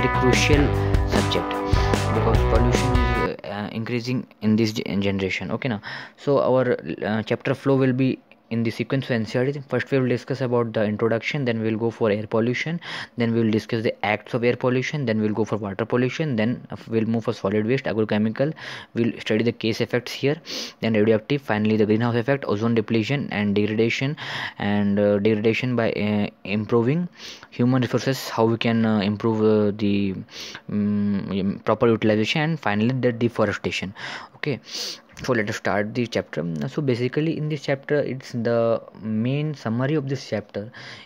very crucial subject because pollution is uh, increasing in this generation okay now so our uh, chapter flow will be in the sequence of NCRT, first we will discuss about the introduction, then we will go for air pollution, then we will discuss the acts of air pollution, then we will go for water pollution, then we will move for solid waste, agrochemical, we will study the case effects here, then radioactive, finally the greenhouse effect, ozone depletion and degradation and uh, degradation by uh, improving human resources, how we can uh, improve uh, the um, proper utilization and finally the deforestation. Okay so let us start the chapter so basically in this chapter it's the main summary of this chapter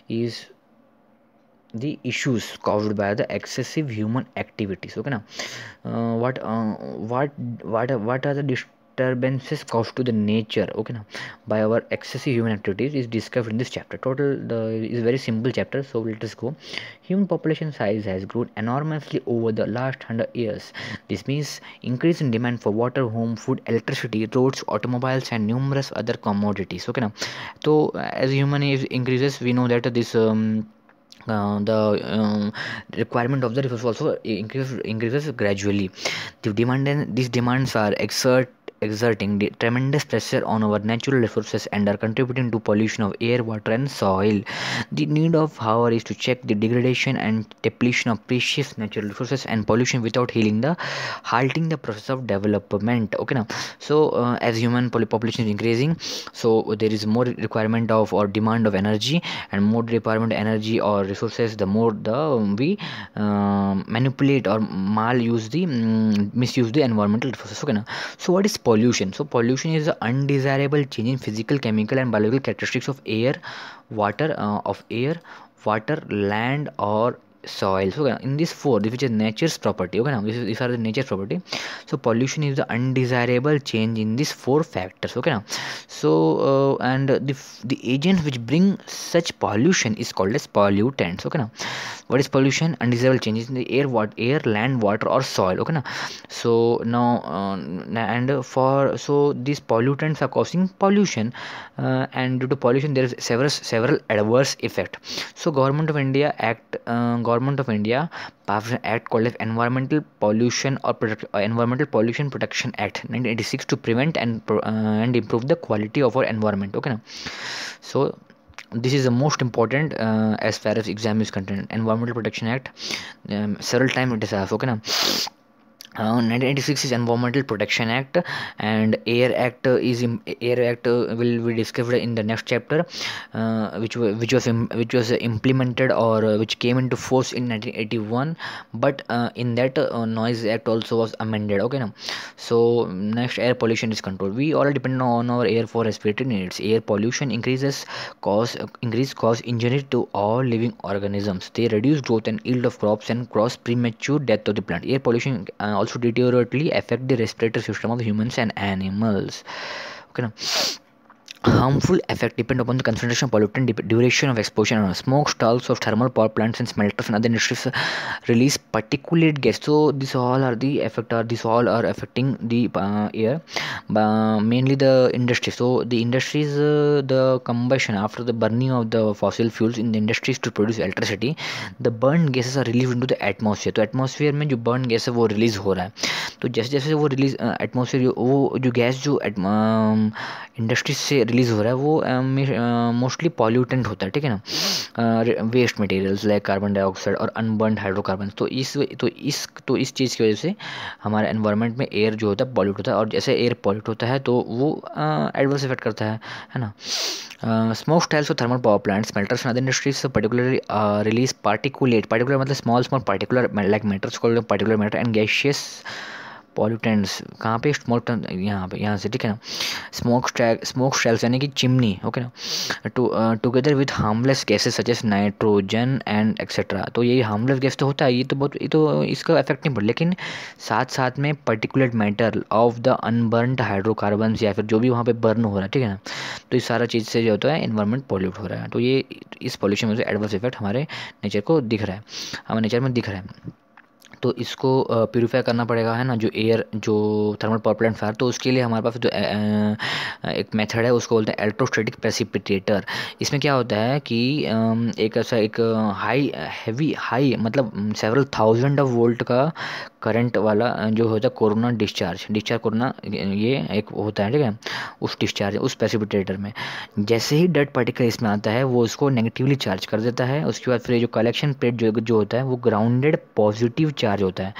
is the issues caused by the excessive human activities okay now uh, what uh, what what what are the disturbances caused to the nature okay now by our excessive human activities is discovered in this chapter total the is very simple chapter so let us go human population size has grown enormously over the last 100 years this means increase in demand for water home food electricity roads automobiles and numerous other commodities okay now so as human age increases we know that this um, uh, the um, requirement of the resource also increases increases gradually. The demand and these demands are exert exerting tremendous pressure on our natural resources and are contributing to pollution of air, water, and soil. The need of hour is to check the degradation and depletion of precious natural resources and pollution without healing the halting the process of development. Okay, now so uh, as human population is increasing, so there is more requirement of or demand of energy and more requirement of energy or resources. The more the um, we uh, manipulate or mal use the um, misuse the environmental resources. Okay, now so what is pollution so pollution is the undesirable change in physical chemical and biological characteristics of air water uh, of air water land or soil so in this four which is nature's property okay now this is, these are the nature's property so pollution is the undesirable change in these four factors okay now so uh, and the the agent which bring such pollution is called as pollutants okay now what is pollution undesirable changes in the air what air land water or soil okay now so now uh, and for so these pollutants are causing pollution uh, and due to pollution there is several several adverse effect so government of india act uh, government of india passed an act called as environmental pollution or uh, environmental pollution protection act 1986 to prevent and uh, and improve the quality of our environment okay now so this is the most important uh, as far as exam is concerned environmental protection act um, several times it is has okay now uh, 1986 is environmental protection act and air act is in, air act will be discussed in the next chapter uh, which which was which was implemented or uh, which came into force in 1981 but uh, in that uh, noise act also was amended okay now so next air pollution is controlled we all depend on our air for respiratory needs air pollution increases cause increase cause injury to all living organisms they reduce growth and yield of crops and cause premature death of the plant air pollution uh, also deteriorately affect the respiratory system of humans and animals okay now harmful effect depend upon the concentration of pollutant duration of exposure and smoke stalls of thermal power plants and smelters and other industries release particulate gas so these all are the effect are these all are affecting the uh, air uh, mainly the industry so the industries uh, the combustion after the burning of the fossil fuels in the industries to produce electricity the burned gases are released into the atmosphere तो atmosphere में जो burn gas है वो release हो रहा है तो जैसे जैसे वो रिलीज एटमॉस्फेयर वो जो गैस जो इंडस्ट्रीज से रिलीज़ हो रहा है वो मोस्टली पॉल्यूटेंट होता है ठीक है ना waste materials like carbon dioxide और अनबर्न हाइड्रोकार्बन तो इस तो इस तो इस चीज़ की वजह से हमारे एनवायरनमेंट में एयर जो होता है पॉल्यूट होता है और जैसे एयर पॉल्यूट होता है तो वो एडवर्स इफेक्ट करता है है ना स्मोक स्टाइल्स और thermal power plants matters and other industries particularly release particulate particular मतलब small small particular like matters called particular matter and gaseous pollutants कहाँ पे स्मोक यहाँ पे यहाँ से ठीक है ना स्मोक स्मोक शेल्स यानी कि चिमनी ओके ना to together with harmless gases such nitrogen and etcetera तो ये हार्मलेस गैस तो होता है ये तो बहुत ये तो इसका इफेक्ट नहीं पड़ता लेकिन साथ साथ में particular matter of the unburned hydrocarbon या फिर जो भी वहाँ पर बर्न हो रहा है ठीक है ना तो इस सारा चीज़ से जो होता है इन्वायरमेंट पॉल्यूट हो रहा है तो ये इस पॉल्यूशन में एडवर्स इफेक्ट हमारे नेचर को दिख रहा है हमारे नेचर में दिख रहा है तो इसको प्योरीफाई करना पड़ेगा है ना जो एयर जो थर्मल पॉपुलेंट फायर तो उसके लिए हमारे पास जो एक मेथड है उसको बोलते हैं एल्ट्रोस्टेटिक प्रेसिपिटेटर इसमें क्या होता है कि एक ऐसा एक हाई हैवी हाई मतलब सेवरल थाउजेंड ऑफ वोल्ट का करंट वाला जो होता है कोरोना डिस्चार्ज डिस्चार्ज कोरोना ये एक होता है ठीक है उस डिस्चार्ज उस प्रेसिपिटेटर में जैसे ही डेड पार्टिकल इसमें आता है वो उसको नेगेटिवली चार्ज कर देता है उसके बाद फिर जो कलेक्शन प्लेट जो जो होता है वो ग्राउंडेड पॉजिटिव चार्ज होता है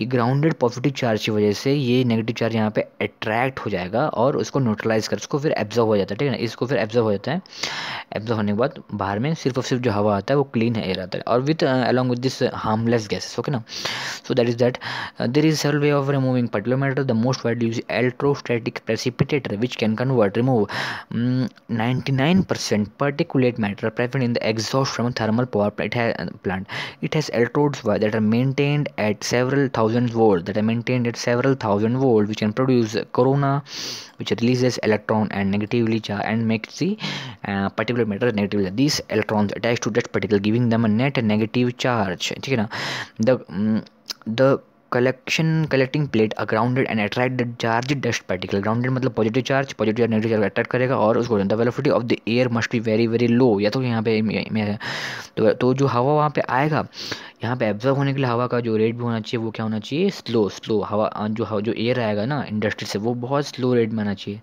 ये ग्राउंडेड पॉजिटिव चार्ज की वजह से ये नेगेटिव चार्ज यहाँ पे अट्रैक्ट हो जाएगा और उसको न्यूट्रलाइज कर उसको फिर एब्जॉर्व हो जाता है ठीक है ना इसको फिर एब्जॉर्व हो जाता है एब्जॉर्व होने के बाद बाहर में सिर्फ और सिर्फ जो हवा आता है वो क्लीन एयर आता है और with along with this harmless gases okay ना so that is that there is several way of removing particular matter the most wide use electrostatic precipitator which can convert remove ninety nine percent particulate matter present in the exhaust from a thermal power plant. It has electrodes that are maintained maintained at several thousand volt that are maintained at several thousand volt which can produce corona which releases electron and negatively charge and makes the uh, particular matter negatively these electrons attached to that particle giving them a net negative charge okay, the mm, the collection collecting plate a grounded and attract the charge dust particle grounded मतलब positive charge positive या negative charge attract करेगा और उसको the velocity of the air must be very very low या तो यहाँ पे तो, तो जो हवा वहाँ पे आएगा यहाँ पे एब्जॉर्व होने के लिए हवा का जो रेट भी होना चाहिए वो क्या होना चाहिए स्लो स्लो हवा जो हवा जो एयर आएगा ना इंडस्ट्री से वो बहुत स्लो रेट में आना चाहिए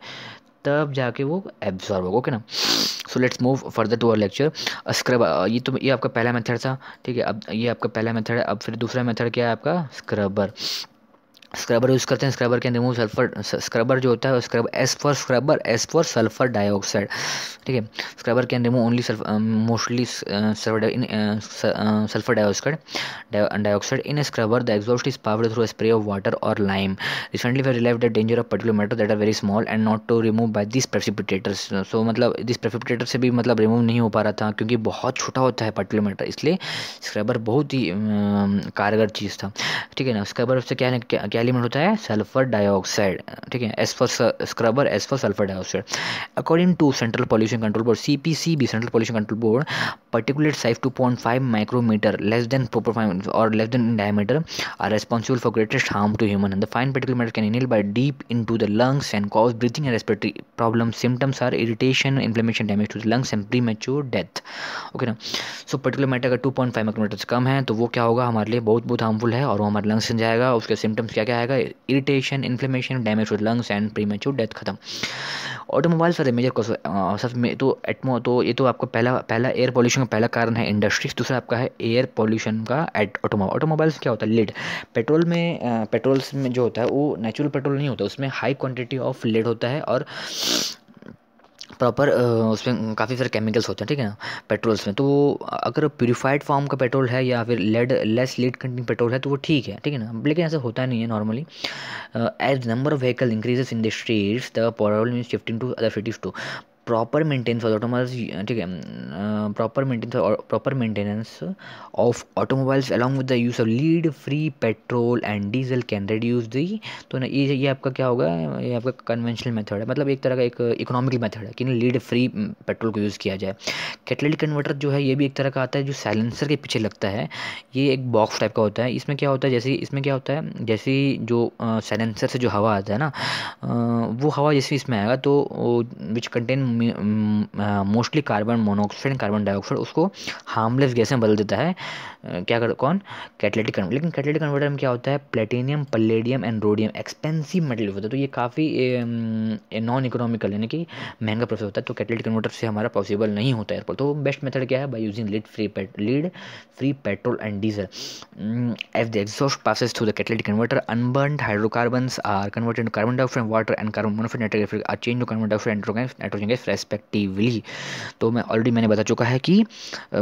तब जाके वो एब्जॉर्व होगा ओके ना so let's move further to our lecture scrub ये तो ये आपका पहला मेथड था ठीक है अब ये आपका पहला मेथड है अब फिर दूसरा मेथड क्या है आपका स्क्रबर स्क्रबर यूज़ करते हैं स्क्रबर के रिमूव सल्फर स्क्रबर जो होता है scrub S for scrubber S for sulphur dioxide ठीक है scrubber can remove only mostly sulphur dioxide dioxide in scrubber the exhaust is powered through spray of water और lime recently we relive the danger of particular matter that are very small and not to remove by this precipitators so मतलब this precipitator से भी मतलब remove नहीं हो पा रहा था क्योंकि बहुत छोटा होता है पर्टिकुलर मैटर इसलिए स्क्रबर बहुत ही um, कारगर चीज़ था ठीक है ना स्क्रबर से क्या है क्या क्या एलिमेंट होता है सल्फर डाइऑक्साइड ठीक है as for scrubber as for sulphur dioxide according to central pollution control board C P C B central pollution control board particular size two point five micrometre less than proper five और less than diameter are responsible for greatest harm to human and the fine particular metre can inhale by deep in to the lungs and cause breathing and respiratory problem symptoms are irritation inflammation damage to the lungs and premature death okay ना so particular matter अगर two point five micrometre कम है तो वो क्या होगा हमारे लिए बहुत बहुत हार्मफुल है और वो हमारे लंग्स में जाएगा उसके सिम्टम्स क्या क्या आएगा irritation inflammation damage to lungs and mature death खत्म ऑटोमोबाइल फॉर मेजर कॉज सब तो एटमो तो ये तो आपका पहला पहला एयर पॉल्यूशन का पहला कारण है इंडस्ट्रीज दूसरा आपका है एयर पॉल्यूशन का एट ऑटोमोबाइल ऑटोमोबाइल्स क्या होता है लेड पेट्रोल में पेट्रोल्स में जो होता है वो नेचुरल पेट्रोल नहीं होता उसमें हाई क्वान्टिटी ऑफ लेड होता है और प्रॉपर उसमें काफ़ी सारे केमिकल्स होते हैं ठीक है ना पेट्रोल्स में तो अगर प्योरीफाइड फॉर्म का पेट्रोल है या फिर lead less lead content petrol है तो वो ठीक है ठीक है ना लेकिन ऐसा होता नहीं है normally as number of vehicle increases in the streets the problem is shifting to other cities to proper maintenance of automobiles ठीक है proper maintenance proper maintenance of automobiles along with the use of lead free petrol and diesel can reduce the तो ना ये ये आपका क्या होगा ये आपका कन्वेंशनल मेथड है मतलब एक तरह का एक इकोनॉमिकल मेथड है कि लीड फ्री पेट्रोल को यूज़ किया जाए कैटलिटिक कन्वर्टर जो है ये भी एक तरह का आता है जो साइलेंसर के पीछे लगता है ये एक बॉक्स टाइप का होता है इसमें क्या होता है जैसे इसमें क्या होता है जैसे जो साइलेंसर से जो हवा आता है ना वो हवा जैसे इसमें आएगा तो which contain mostly carbon monoxide carbon dioxide उसको हार्मलेस गैस में बदल देता है क्या कर कौन कैटलेटिक कन्वर्टर लेकिन कैटलेटिक कन्वर्टर में क्या होता है platinum palladium and rhodium expensive metal होता है तो ये काफ़ी नॉन इकोनॉमिकल यानी कि महंगा प्रोसेस होता है तो कैटलेटिक कन्वर्टर से हमारा पॉसिबल नहीं होता है तो बेस्ट मेथड क्या है by using lead free lead free petrol and diesel if the exhaust passes through the catalytic converter unburnt hydrocarbon are converted carbon dioxide water and carbon carbon nitrogen nitric acid are changed to carbon dioxide life respectively तो मैं already मैंने बता चुका है कि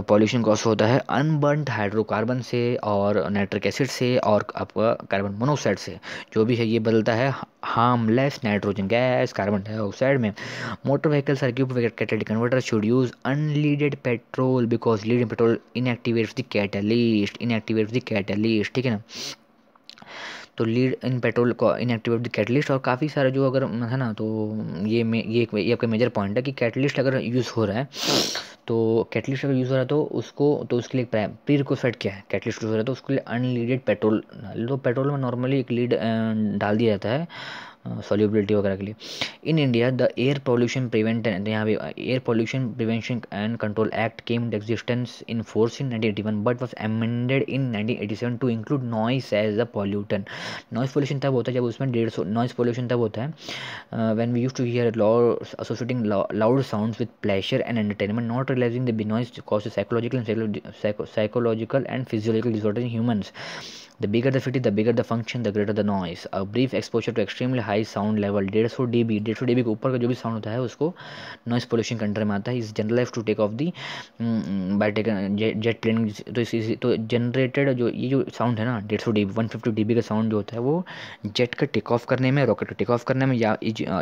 pollution cause होता है unburned hydrocarbon से और नाइट्रिक एसिड से और आपका कार्बन मोनोऑक्साइड से जो भी है ये बदलता है harmless nitrogen gas carbon dioxide में motor vehicle are give catalytic converter should use unleaded petrol because leading petrol inactivates the catalyst inactivates the catalyst ठीक है ना तो लीड इन पेट्रोल को इनएक्टिवेट द कैटलिस्ट और काफ़ी सारा जो अगर है ना तो ये मे ये एक ये आपका मेजर पॉइंट है कि कैटलिस्ट अगर यूज़ हो रहा है तो कैटलिस्ट अगर यूज़ हो रहा है तो उसको तो उसके लिए प्री रिक्वेस्ट क्या है कैटलिस्ट यूज़ हो रहा है तो उसके लिए अनलीडेड पेट्रोल तो पेट्रोल में नॉर्मली एक लीड डाल दिया जाता है सोल्यूबिलिटी वगैरह के लिए in India the air pollution prevention यहाँ पे air pollution prevention and control act came in existence in force in nineteen eighty one but was amended in nineteen eighty seven to include noise as a pollutant noise pollution तब होता है जब उसमें डेढ़ सौ noise pollution तब होता है when we use to hear associating loud sound with pleasure and entertainment not realising the noise cause psychological psychological and physiological disorder in humans The bigger the फिटी the bigger the function, the greater the noise. A brief exposure to extremely high sound level, डेढ़ सौ D B के ऊपर का जो भी sound होता है उसको नॉइस पोल्यूशन कंट्रोल में आता है is general to take off the by take jet plane तो इस तो जनरेटेड जो ये जो साउंड है ना डेढ़ सौ D B one fifty D B का साउंड जो होता है वो जेट का टेक ऑफ करने में रॉकेट का टेक ऑफ करने में या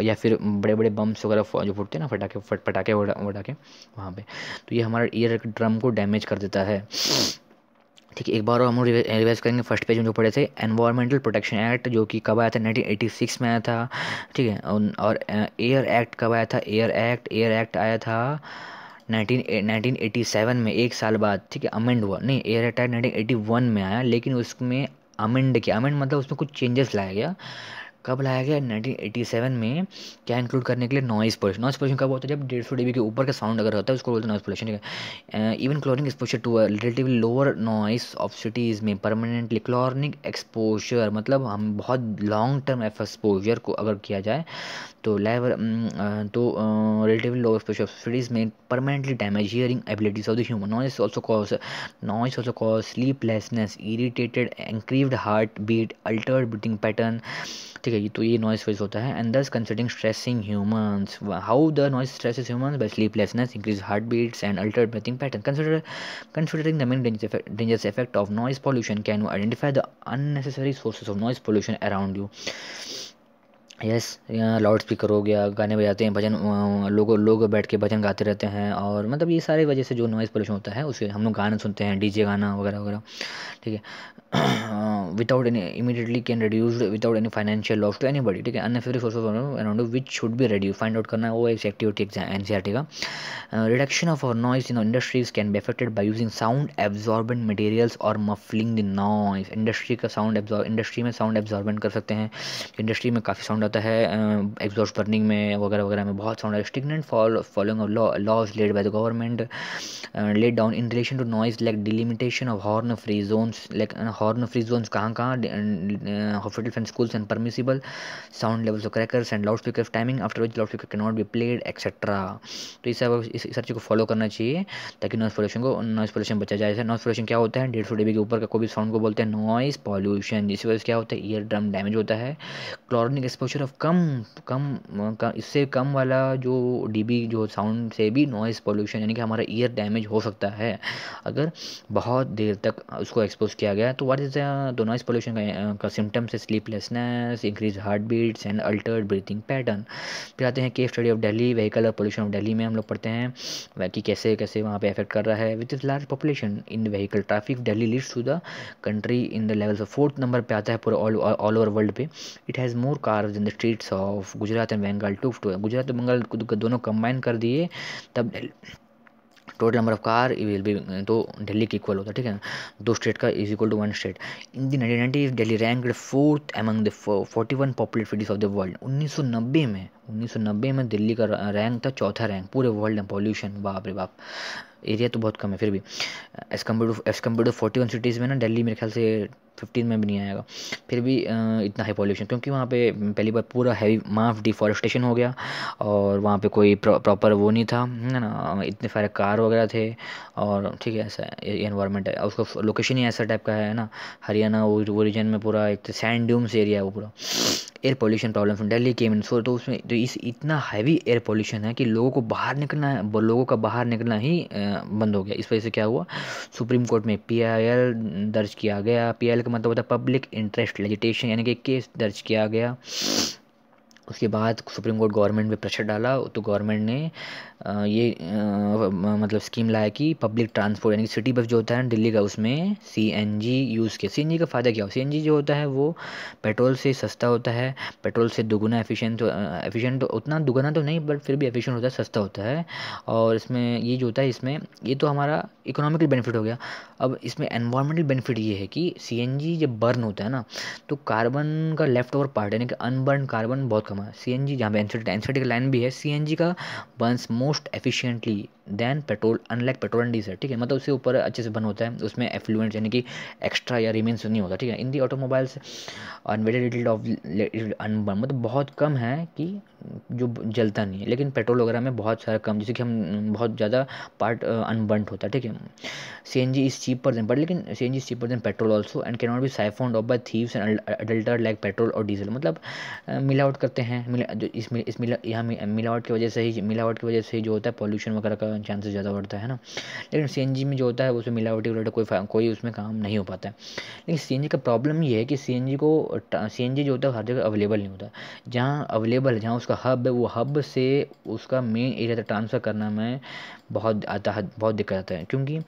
या फिर बड़े बड़े बम्स वगैरह जो फुटते हैं ना फटाखे फट पटाखे वटाखे वहाँ पर तो ये हमारे ईयर ड्रम को डैमेज कर देता है ठीक है एक बार और हम रिवाइज करेंगे फर्स्ट पेज में जो पढ़े थे एनवायरमेंटल प्रोटेक्शन एक्ट जो कि कब आया था 1986 में आया था ठीक है और एयर एक्ट कब आया था एयर एक्ट एयर एक्ट आया था 19 1987 में एक साल बाद ठीक है अमेंड हुआ नहीं air act nineteen eighty one में आया लेकिन उसमें अमेंड किया अमेंड मतलब उसमें कुछ चेंजेस लाया गया कब लाया गया 1987 में क्या इंक्लूड करने के लिए नॉइज़ पोल्यूशन नॉइज़ पोल्यूशन कब होता है जब डेढ़ सौ के ऊपर का साउंड अगर होता है उसको बोलते हैं नॉइज़ पोल्यूशन इवन क्लोरिंग exposure to relative lower noise of cities में परमानेंटली क्लोरिंग एक्सपोजर मतलब हम बहुत लॉन्ग टर्म एक्सपोजर को अगर किया जाए तो लेवर तो relative lower exposure of cities में permanently damage hearing abilities of the human noise also cause noise also cause sleeplessness irritated increased heart beat altered breathing pattern ठीक है ये तो ये नॉइस वॉइस होता है एंड दस considering stressing humans how the noise is human by sleeplessness increase heart beats and alter breathing pattern consider considering the main dangerous effect of noise pollution can you identify the unnecessary sources of noise pollution around you yes loud speaker हो गया गाने बजाते हैं भजन लोग लोग बैठ के भजन गाते रहते हैं और मतलब ये सारी वजह से जो नॉइज़ पोल्यूशन होता है उसे हम लोग गाना सुनते हैं डीजे गाना वगैरह वगैरह ठीक है without any immediately can reduce without any financial loss to anybody ठीक है अनफेरी source around which should be reduce find out करना है वो एक activity exam N C R T का reduction of our noise in industries can be effected by using sound absorbent materials और muffling the noise industry का sound industry में sound absorbent कर सकते हैं इंडस्ट्री में काफ़ी साउंड साउंड आता है एग्जॉस्ट बर्निंग में वगैरह वगैरह में बहुत साउंड है stringent fall following laws laid by the government laid down in relation to noise like delimitation of horn free zones like horn free zones कहाँ कहाँ hospital and schools and permissible sound levels of crackers and loud speaker timing after which loud speaker के not be played etcetera तो इस सब चीज़ को follow करना चाहिए ताकि नॉइस पॉल्यूशन को नॉइस पॉल्यूशन बचा जाए नॉइस पॉल्यूशन क्या होता है डेढ़ सौ डीबी के ऊपर का कोई भी साउंड को बोलते हैं नॉइस पॉल्यूशन जिसकी वजह से क्या होता है ईयर ड्रम डैमेज होता है क्लोरिनिक एक्सपोजर ऑफ कम कम इससे कम वाला जो डीबी जो साउंड से भी नॉइज़ पोल्यूशन यानी कि हमारा ईयर डैमेज हो सकता है अगर बहुत देर तक उसको एक्सपोज किया गया तो what is the noise pollution का, सिम्टम्स है sleeplessness increase heart beats and altered breathing pattern फिर आते हैं case study of Delhi vehicle और पोल्यूशन ऑफ डेली में हम लोग पढ़ते हैं कि कैसे कैसे वहाँ पर इफेक्ट कर रहा है with is large population in the vehicle traffic Delhi leads to the country in the levels of fourth number पर आता है पूरा ऑल ओवर वर्ल्ड पे it has more cars the streets of Gujarat and Bengal to to Gujarat और बंगाल दोनों combine कर दिए तब total number of car will be तो दिल्ली के इक्वल होता ठीक है दो स्टेट का is equal to one state in the nineteen ninety Delhi ranked fourth among the forty one popular cities of the world उन्नीस में 1990 में दिल्ली का रैंक था चौथा रैंक पूरे वर्ल्ड में पॉल्यूशन बाप रे बाप एरिया तो बहुत कम है फिर भी as compare to as compare to forty one cities में ना दिल्ली मेरे ख्याल से फिफ्टीन में भी नहीं आएगा फिर भी इतना है पॉल्यूशन क्योंकि वहाँ पे पहली बार पूरा हैवी माफ डिफॉरेस्टेशन हो गया और वहाँ पे कोई प्रॉपर वो नहीं था है ना इतने सारे कार वगैरह थे और ठीक है ऐसा इन्वायरमेंट है उसका लोकेशन ही ऐसा टाइप का है ना हरियाणा वो वो रीजन में पूरा एक सैंड ड्यूम्स एरिया है वो पूरा air pollution problem from Delhi came तो उसमें तो इस इतना हैवी एयर पोल्यूशन है कि लोगों को बाहर निकलना है लोगों का बाहर निकलना ही बंद हो गया इस वजह से क्या हुआ सुप्रीम कोर्ट में पी दर्ज किया गया पी का मतलब होता है पब्लिक इंटरेस्ट लेजिटेशन यानी कि केस दर्ज किया गया उसके बाद सुप्रीम कोर्ट गवर्नमेंट पे प्रेशर डाला तो गवर्नमेंट ने ये मतलब स्कीम लाया कि पब्लिक ट्रांसपोर्ट यानी कि सिटी बस जो होता है दिल्ली का उसमें सी एन जी यूज़ किया सी एन जी का फ़ायदा क्या हो सी एन जी जो होता है वो पेट्रोल से सस्ता होता है पेट्रोल से दोगुना एफिशिएंट एफिशिएंट उतना दुगुना तो नहीं बट फिर भी एफिशिएंट होता है सस्ता होता है और इसमें ये जो होता है इसमें ये तो हमारा इकोनॉमिकल बेनिफिट हो गया अब इसमें एनवायरमेंटल बेनिफिट ये है कि सी एन जी जब बर्न होता है ना तो कार्बन का लेफ्ट ओवर पार्ट यानी कि अनबर्न कार्बन बहुत कम कमा सी एन जी जहाँ पर एनसीटी एनसीटी का लाइन भी है सी एन जी का once most efficiently than petrol unlike petrol and diesel ठीक है मतलब उससे ऊपर अच्छे से बन होता है उसमें एफ्लुएंट यानी कि एक्स्ट्रा या रिमेन्स नहीं होता ठीक है in the automobiles unweighted of unburnt मतलब बहुत कम है कि जो जलता नहीं है लेकिन पेट्रोल वगैरह में बहुत सारा कम जैसे कि हम बहुत ज़्यादा पार्ट अनबर्न होता है ठीक है C N G is cheaper than but लेकिन C N G is cheaper than petrol also and can not be siphon off by thieves and adulterate like petrol और डीजल मतलब मिलावट करते हैं मिला, जो इस मिला यहाँ मिलावट की वजह से ही मिलावट की वजह से ही जो होता है पॉल्यूशन वगैरह का का चांसेस ज़्यादा बढ़ता है ना लेकिन सी में जो होता है उसमें मिलावटी वलावटी कोई कोई उसमें काम नहीं हो पाता है लेकिन सी का प्रॉब्लम ये है कि सी को सी जो होता है हर जगह अवेलेबल नहीं होता जहाँ अवेलेबल है जहाँ उसका हब है वो हब से उसका मेन एरिया तक ट्रांसफ़र करना में बहुत आता है बहुत दिक्कत आता है क्योंकि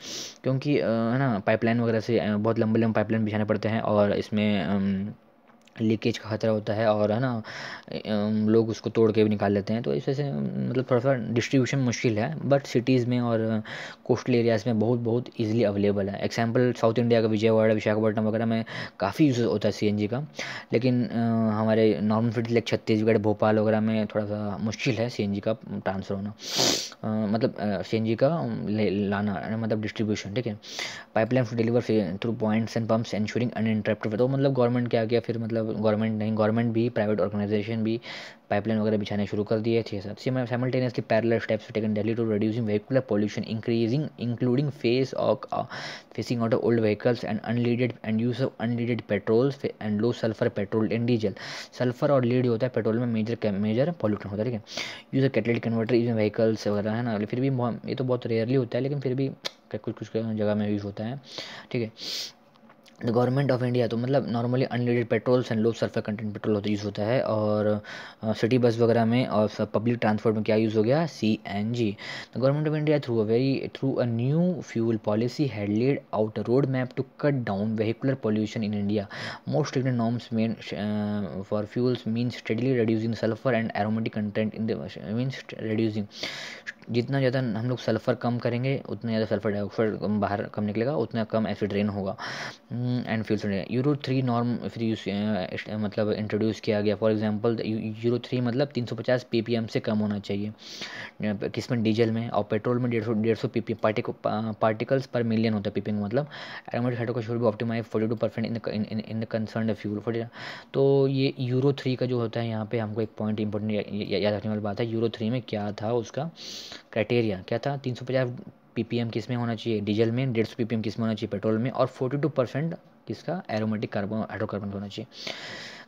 क्योंकि है ना पाइपलाइन वगैरह से बहुत लंबे लंबे पाइपलाइन बिछाने पड़ते हैं और इसमें लीकेज का ख़तरा होता है और है ना लोग उसको तोड़ के भी निकाल लेते हैं तो इस वजह से मतलब थोड़ा सा डिस्ट्रीब्यूशन मुश्किल है बट सिटीज़ में और कोस्टल एरियाज़ में बहुत बहुत ईजिली अवेलेबल है एग्जाम्पल साउथ इंडिया का विजयवाड़ा विशाखापट्टनम वगैरह में काफ़ी यूज़ होता है सी का लेकिन हमारे normal fit like Chhattisgarh Bhopal वगैरह में थोड़ा सा मुश्किल है सी का ट्रांसफ़र होना मतलब सी का लाना मतलब डिस्ट्रीब्यूशन ठीक है pipeline deliver through points and pumps ensuring uninterrupted तो मतलब गवर्नमेंट क्या किया फिर मतलब गवर्नमेंट नहीं गवर्नमेंट भी प्राइवेट ऑर्गेनाइजेशन भी पाइपलाइन वगैरह बिछाने शुरू कर दिए थे सब C simultaneously parallel steps taken Delhi to reducing vehicular pollution increasing including phase of phasing out old vehicles and unleaded and use of unleaded petrols and low sulphur petrol and diesel sulphur और lead होता है petrol में major major pollution होता है ठीक है use of catalytic converter use vehicles वगैरह है ना फिर भी ये तो बहुत रेयरली होता है लेकिन फिर भी कुछ कुछ जगह में यूज़ होता है ठीक है द गवर्नमेंट ऑफ इंडिया तो मतलब normally unlimited petrols and low sulphur content petrol होता यूज़ होता है और सिटी बस वगैरह में और पब्लिक ट्रांसपोर्ट में क्या यूज़ हो गया C N G the government of India through a very through a new fuel policy had laid out road map to cut down vehicular pollution in India most strict norms main for fuels mean steadily reducing sulphur and aromatic content in the means जितना ज़्यादा हम लोग sulphur कम करेंगे उतना ज़्यादा sulphur dioxide बाहर कम निकलेगा उतना कम एसिड रेन होगा and fuel rain euro three norm फिर यूज मतलब इंट्रोड्यूस किया गया फॉर एग्जांपल यूरो थ्री मतलब 350 एम से कम होना चाहिए किसमें डीजल में और पेट्रोल में डेढ़ सौ डेढ़ सौ पी पार्टिकल्स पर मिलियन होता है पीपीएम मतलब एरोमेटिक शुड भी optimise forty two percent in the concern fuel forty तो ये यूरो थ्री का जो होता है यहाँ पे हमको एक पॉइंट इंपॉर्टेंट याद रखने वाली बात है यूरो थ्री में क्या था उसका क्राइटेरिया क्या था तीन सौ पचास पी पी एम किस में होना चाहिए डीजल में डेढ़ सौ पी पी एम किस में होना चाहिए पेट्रोल में और फोर्टी टू परसेंट किसका एरोमेटिक कार्बन हाइड्रोकार्बन होना चाहिए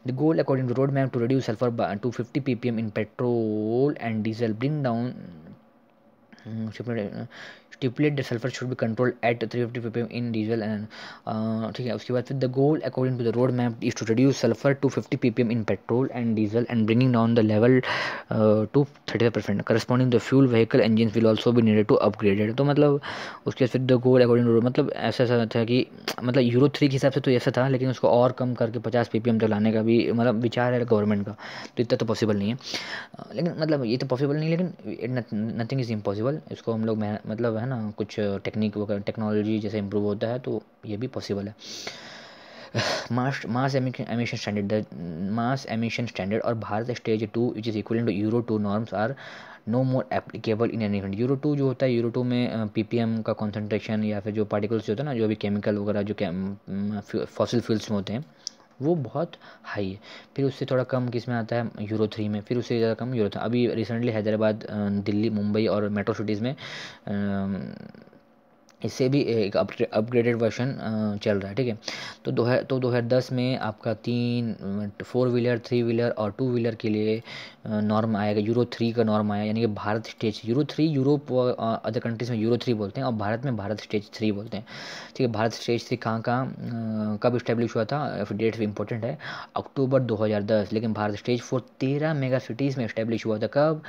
to road according to roadmap, sulphur to fifty P P M in petrol and diesel bring down stipulate the sulphur should भी control at three fifty P P M in diesel and ठीक है उसके बाद फिर the goal according to the road map is to reduce sulphur to fifty P M in petrol and diesel and bringing down the level to thirty five percent corresponding the fuel vehicle engine will also भी needed to upgraded तो मतलब उसके बाद फिर the goal according to road मतलब ऐसा ऐसा था कि मतलब यूरो थ्री के हिसाब से तो ऐसा था लेकिन उसको और कम करके पचास पी पी एम तक लाने का भी मतलब विचार है गवर्नमेंट का तो इतना तो पॉसिबल नहीं है लेकिन मतलब ये तो पॉसिबल नहीं लेकिन नथिंग इज़ इम्पॉसिबल इसको हम लोग मतलब है ना कुछ टेक्निक वगैरह टेक्नोलॉजी जैसे इम्प्रूव होता है तो ये भी पॉसिबल है mass mass emission standard mass emission standard और Bharat stage two which is equal to Euro two norms are no more applicable in any Euro two जो होता है यूरो टू में पीपीएम का कॉन्सेंट्रेशन या फिर जो पार्टिकल्स जो होते हैं ना जो भी केमिकल वगैरह जो फॉसिल फ्यूल्स में होते हैं वो बहुत हाई है फिर उससे थोड़ा कम किस में आता है यूरो थ्री में फिर उससे ज़्यादा कम यूरो था अभी रिसेंटली हैदराबाद दिल्ली मुंबई और मेट्रो सिटीज़ में इससे भी एक अपग्रेडेड वर्शन चल रहा है ठीक है तो दो तो दो हज़ार दस में आपका तीन फोर व्हीलर थ्री व्हीलर और टू व्हीलर के लिए नॉर्म आएगा यूरो थ्री का नॉर्म आया यानी कि Bharat stage Euro three Europe other countries में यूरो थ्री बोलते हैं और भारत में भारत स्टेज थ्री बोलते हैं ठीक है भारत स्टेज थ्री कहाँ कहाँ कब इस्टेब्लिश हुआ था डेट भी इंपॉर्टेंट है अक्टूबर दो हज़ार दस लेकिन भारत स्टेज फोर तेरह मेगा सिटीज़ में इस्टेब्लिश हुआ था कब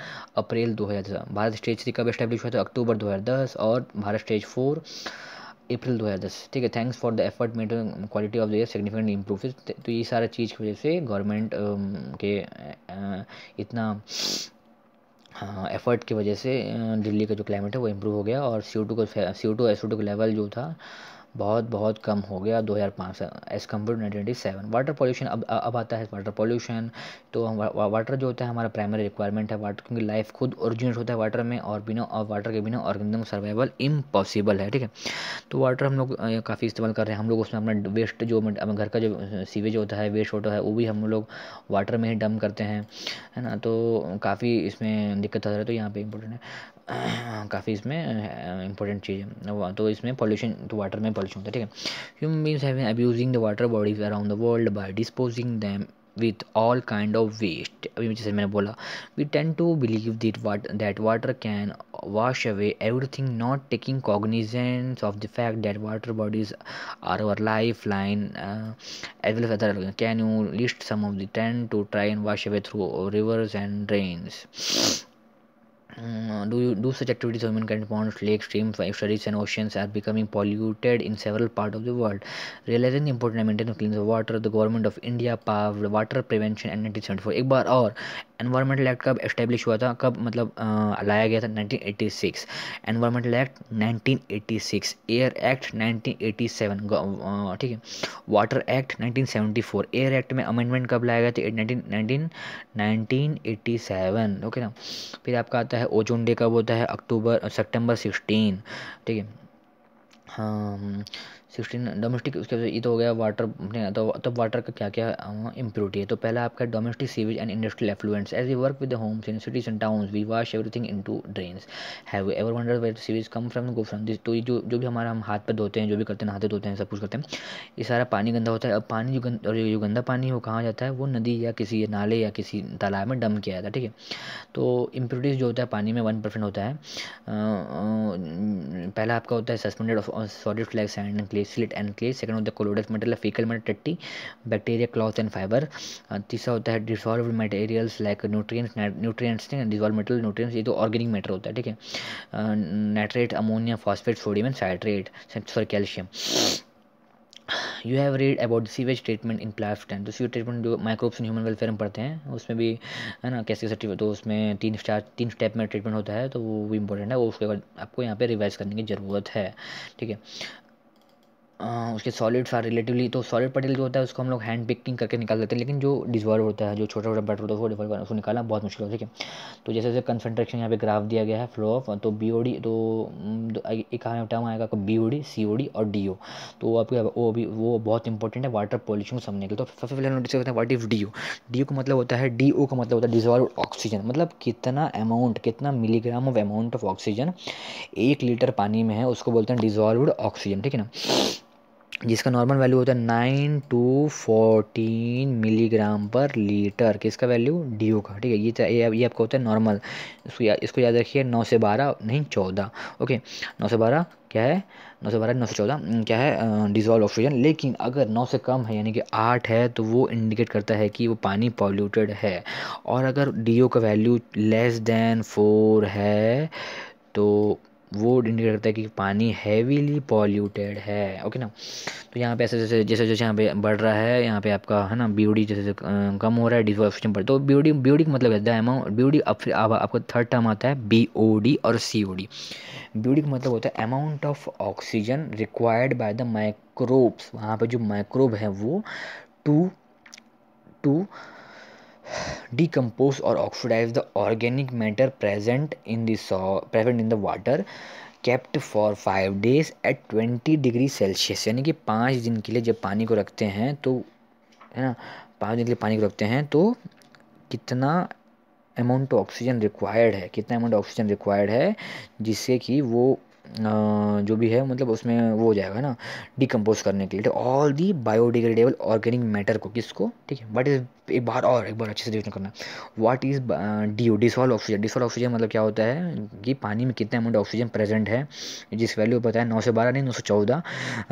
अप्रैल दो हज़ार दस भारत स्टेज थ्री कब इस्टेब्लिश हुआ था अक्टूबर दो हज़ार दस और भारत स्टेज फोर और अप्रैल 2010 ठीक है thanks for the effort made quality of the year significant improve तो ये सारा चीज़ की वजह से गवर्नमेंट के इतना एफर्ट हाँ, की वजह से दिल्ली का जो क्लाइमेट है वो इम्प्रूव हो गया और सी ओ टू का C O two S two का लेवल जो था बहुत बहुत कम हो गया 2005 पाँच as compare to nineteen water pollution अब अब आता है वाटर पोल्यूशन तो हम वा, वाटर जो होता है हमारा प्राइमरी रिक्वायरमेंट है वाटर क्योंकि लाइफ खुद ओरिजिनेट होता है वाटर में और बिना और वाटर के बिना ऑर्गेनिज्म सर्वाइवल इम्पॉसिबल है ठीक है तो वाटर हम लोग काफ़ी इस्तेमाल कर रहे हैं हम लोग उसमें अपना वेस्ट जो घर का जो सीवेज होता है वेस्ट होता है वो भी हम लोग वाटर में ही डम करते हैं है ना तो काफ़ी इसमें दिक्कत आ रही है तो यहाँ पर इम्पोर्टेंट है हाँ, काफ़ी इसमें इंपॉर्टेंट चीज़ है तो इसमें पॉल्यूशन तो वाटर में पॉल्यूशन होता है ठीक है human beings have abusing the water bodies around the world by disposing them with all kind of waste अभी जैसे मैंने बोला we tend to believe that what that water can wash away everything not taking cognizance of the fact that water bodies are our life line as well as other can you list some of the tend to try and wash away through rivers and drains Um, do, do such activities of humankind ponds, lakes, streams, estuaries, and oceans are becoming polluted in several parts of the world. Realizing the importance of maintaining clean water, the government of India paved water prevention in 1974. एक बार और environmental act कब establish हुआ था कब मतलब आ, लाया गया था 1986 एनवायरमेंटल एक्ट 1986 एयर एक्ट 1987 ठीक है वाटर एक्ट 1974 एयर एक्ट में अमेंडमेंट कब लाया गया था 19 19 1987 ओके ना फिर आपका आता है ओजोन डे कब होता है अक्टूबर सितंबर सिक्सटीन ठीक है हाँ सिक्सटीन डोमेस्टिक उसके बाद ये तो हो गया वाटर अपने तो तब वाटर का क्या क्या इम्प्योरिटी है तो पहला आपका domestic sewage and industrial effluents as we work with homes in cities and town we wash everything into drains have ever wonder where sewage come from go from this तो ये जो जो भी हमारा हम हाथ पर धोते हैं जो भी करते हैं नहाते धोते हैं सब कुछ करते हैं ये सारा पानी गंदा होता है अब पानी जो गंदा जो गंदा पानी वो कहाँ जाता है वो नदी या किसी नाले या किसी तालाब में डम किया जाता है ठीक है तो इम्प्योरिटीज़ जो होता है पानी में वन परसेंट होता है पहला आपका होता है suspended of solid flakes and clay, and clay second होता है कोलोडस मटेरियल फीकल मटेरियल टट्टी बैक्टीरिया क्लॉथ एंड फाइबर तीसरा होता है dissolve materials like nutrients nutrients ठीक है डिजॉल्व मेटल न्यूट्रिएंट्स ये तो ऑर्गेनिक मैटर होता है ठीक है nitrate ammonia phosphate sodium and citrate sorry calcium you have read about sewage treatment in प्लाफ टाइम तो सीवेज ट्रीटमेंट जो माइक्रोब्स इन ह्यूमन वेलफेयर में पढ़ते हैं उसमें भी है ना कैसे कैसे तो उसमें तीन स्टार तीन स्टेप में ट्रीटमेंट होता है तो वो भी इंपॉर्टेंट है वो उसके बाद आपको यहाँ पे रिवाइज करने की ज़रूरत है ठीक है आ, उसके सॉलिड्स आर रिलेटिवली तो सॉलिड पटेल जो होता है उसको हम लोग हैंड पिकिंग करके निकाल देते हैं लेकिन जो डिजॉल्व होता है जो छोटा छोटा बैटर होता है वो डिजॉल्व उसको निकालना बहुत मुश्किल होता है ठीक है तो जैसे जैसे कंसनट्रेशन यहाँ पे ग्राफ दिया गया है फ्लो ऑफ तो बी ओ डी तो एक हमें टर्म आएगा B O D C O D और डी ओ तो आपके वो भी वो बहुत इंपॉर्टेंट है वाटर पॉल्यूशन को समझने के लिए तो सबसे पहले नोटिस करते हैं what if D O D O का मतलब होता है डी ओ का मतलब होता है डिजॉल्व ऑक्सीजन मतलब कितना अमाउंट कितना milligram of amount of oxygen एक लीटर पानी में है उसको बोलते हैं डिजॉल्व ऑक्सीजन ठीक है ना जिसका नॉर्मल वैल्यू होता है nine to fourteen milligram per litre किसका वैल्यू डी का ठीक है ये ये आपका होता है नॉर्मल इसको या, इसको याद रखिए नौ से बारह नहीं चौदह ओके नौ से बारह क्या है नौ से बारह नौ से चौदह हम्म, क्या है डिजॉल्व ऑक्सीजन लेकिन अगर नौ से कम है यानी कि आठ है तो वो इंडिकेट करता है कि वो पानी पॉल्यूटेड है और अगर डी का वैल्यू लेस दैन फोर है तो वो इंडिकेट करता है कि पानी हैवीली पॉल्यूटेड है ओके ना तो यहाँ पे ऐसे जैसे जैसे जैसे यहाँ पे बढ़ रहा है यहाँ पे आपका है ना ब्यूटी जैसे जैसे कम हो रहा है डिजोल्यूशन बढ़ तो ब्यूटी ब्यूटी का मतलब है अमाउंट ब्यूटी अब फिर आप, आपका थर्ड टर्म आता है बी ओ डी और सी ओ डी ब्यूटी का मतलब होता है amount of oxygen required by the microbes वहाँ पर जो माइक्रोब है वो टू टू डीकम्पोज और oxidise the organic matter present in the present in the water kept for five days at twenty degree Celsius यानी कि पाँच दिन के लिए जब पानी को रखते हैं तो है ना पाँच दिन के लिए पानी को रखते हैं तो कितना अमाउंट ऑक्सीजन रिक्वायर्ड है कितना अमाउंट ऑक्सीजन रिक्वायर्ड है जिससे कि वो जो भी है मतलब उसमें वो हो जाएगा ना डिकम्पोज करने के लिए all the biodegradable organic matter को किसको ठीक है वट इज़ एक बार और एक बार अच्छे से रिविजन करना what is D O dissolve oxygen dissolve oxygen मतलब क्या होता है कि पानी में कितना अमाउंट ऑक्सीजन प्रेजेंट है जिस वैल्यू पता है नौ से बारह नहीं नौ सौ चौदह